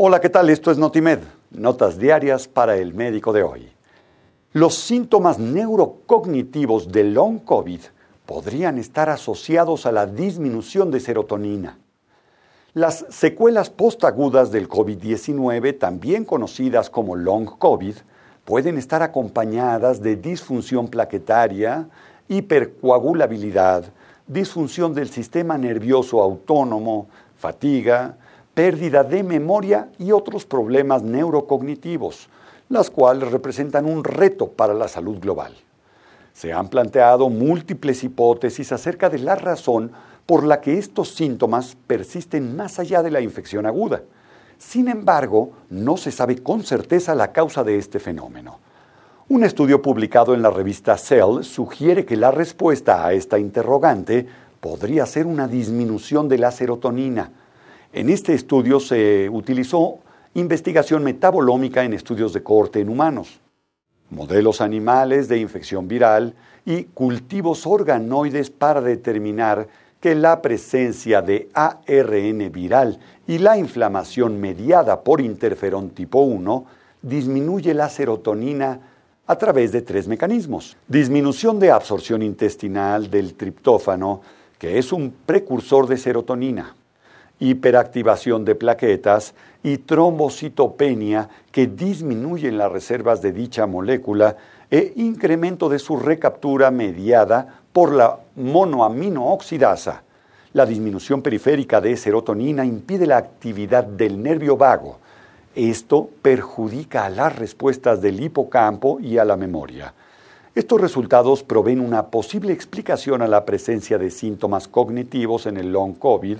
Hola, ¿qué tal? Esto es Notimed, notas diarias para el médico de hoy. Los síntomas neurocognitivos de long COVID podrían estar asociados a la disminución de serotonina. Las secuelas postagudas del COVID-19, también conocidas como long COVID, pueden estar acompañadas de disfunción plaquetaria, hipercoagulabilidad, disfunción del sistema nervioso autónomo, fatiga, pérdida de memoria y otros problemas neurocognitivos, las cuales representan un reto para la salud global. Se han planteado múltiples hipótesis acerca de la razón por la que estos síntomas persisten más allá de la infección aguda. Sin embargo, no se sabe con certeza la causa de este fenómeno. Un estudio publicado en la revista Cell sugiere que la respuesta a esta interrogante podría ser una disminución de la serotonina, en este estudio se utilizó investigación metabolómica en estudios de corte en humanos, modelos animales de infección viral y cultivos organoides para determinar que la presencia de ARN viral y la inflamación mediada por interferón tipo 1 disminuye la serotonina a través de tres mecanismos. Disminución de absorción intestinal del triptófano, que es un precursor de serotonina hiperactivación de plaquetas y trombocitopenia que disminuyen las reservas de dicha molécula e incremento de su recaptura mediada por la monoaminooxidasa. La disminución periférica de serotonina impide la actividad del nervio vago. Esto perjudica a las respuestas del hipocampo y a la memoria. Estos resultados proveen una posible explicación a la presencia de síntomas cognitivos en el long COVID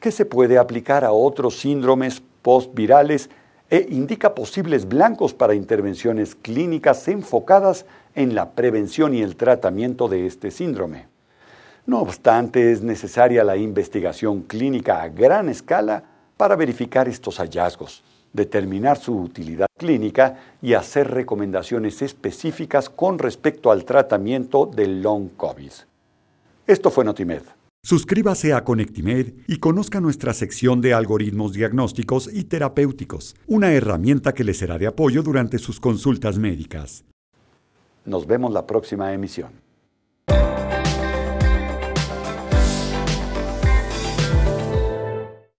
que se puede aplicar a otros síndromes postvirales e indica posibles blancos para intervenciones clínicas enfocadas en la prevención y el tratamiento de este síndrome. No obstante, es necesaria la investigación clínica a gran escala para verificar estos hallazgos, determinar su utilidad clínica y hacer recomendaciones específicas con respecto al tratamiento del long COVID. Esto fue Notimed. Suscríbase a Connectimed y conozca nuestra sección de algoritmos diagnósticos y terapéuticos, una herramienta que le será de apoyo durante sus consultas médicas. Nos vemos la próxima emisión.